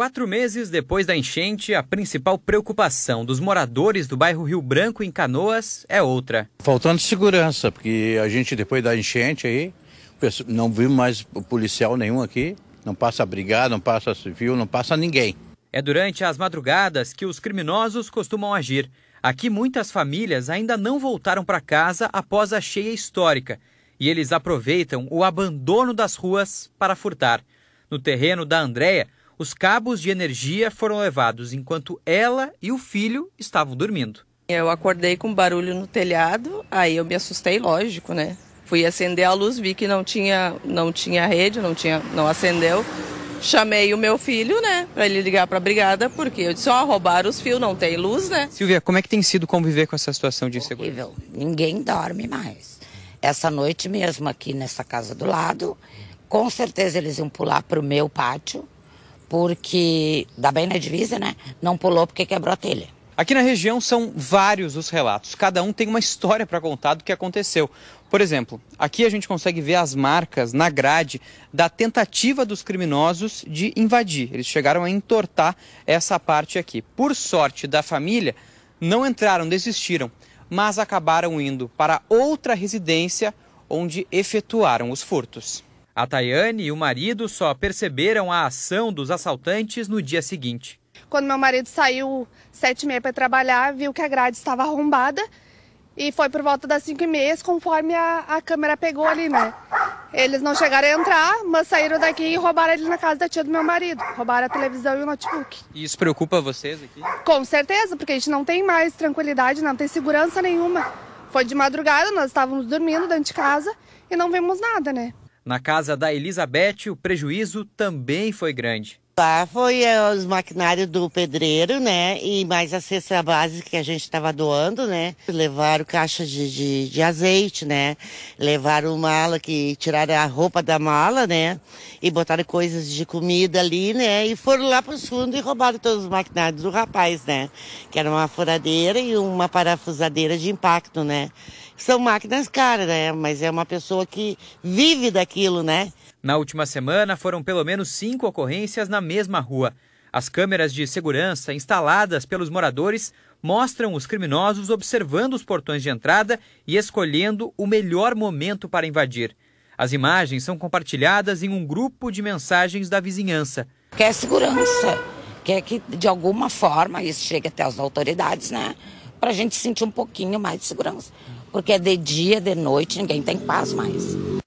Quatro meses depois da enchente, a principal preocupação dos moradores do bairro Rio Branco, em Canoas, é outra. Faltando segurança, porque a gente, depois da enchente aí, não vimos mais policial nenhum aqui, não passa brigada, não passa civil, não passa ninguém. É durante as madrugadas que os criminosos costumam agir. Aqui, muitas famílias ainda não voltaram para casa após a cheia histórica e eles aproveitam o abandono das ruas para furtar. No terreno da Andréia, os cabos de energia foram levados enquanto ela e o filho estavam dormindo. Eu acordei com barulho no telhado, aí eu me assustei, lógico, né? Fui acender a luz, vi que não tinha, não tinha rede, não tinha, não acendeu. Chamei o meu filho, né, para ele ligar para a brigada, porque eu disse, ó, oh, roubaram os fios, não tem luz, né? Silvia, como é que tem sido conviver com essa situação de insegurança? Horrível. Ninguém dorme mais. Essa noite mesmo aqui nessa casa do lado, com certeza eles iam pular pro meu pátio, porque, dá bem na né, divisa, né? Não pulou porque quebrou a telha. Aqui na região são vários os relatos, cada um tem uma história para contar do que aconteceu. Por exemplo, aqui a gente consegue ver as marcas na grade da tentativa dos criminosos de invadir. Eles chegaram a entortar essa parte aqui. Por sorte da família, não entraram, desistiram, mas acabaram indo para outra residência onde efetuaram os furtos. A Tayane e o marido só perceberam a ação dos assaltantes no dia seguinte. Quando meu marido saiu sete e meia para trabalhar, viu que a grade estava arrombada e foi por volta das cinco e meia, conforme a, a câmera pegou ali, né? Eles não chegaram a entrar, mas saíram daqui e roubaram ele na casa da tia do meu marido. Roubaram a televisão e o notebook. E isso preocupa vocês aqui? Com certeza, porque a gente não tem mais tranquilidade, não tem segurança nenhuma. Foi de madrugada, nós estávamos dormindo dentro de casa e não vimos nada, né? Na casa da Elizabeth, o prejuízo também foi grande. Lá foi é, os maquinários do pedreiro, né? E mais a cesta base que a gente estava doando, né? Levaram caixa de, de, de, azeite, né? Levaram mala que tiraram a roupa da mala, né? E botaram coisas de comida ali, né? E foram lá para o fundo e roubaram todos os maquinários do rapaz, né? Que era uma furadeira e uma parafusadeira de impacto, né? são máquinas caras, né? Mas é uma pessoa que vive daquilo, né? Na última semana, foram pelo menos cinco ocorrências na mesma rua. As câmeras de segurança instaladas pelos moradores mostram os criminosos observando os portões de entrada e escolhendo o melhor momento para invadir. As imagens são compartilhadas em um grupo de mensagens da vizinhança. Quer segurança, quer que de alguma forma isso chegue até as autoridades, né? Para a gente sentir um pouquinho mais de segurança. Porque é de dia, de noite, ninguém tem paz mais.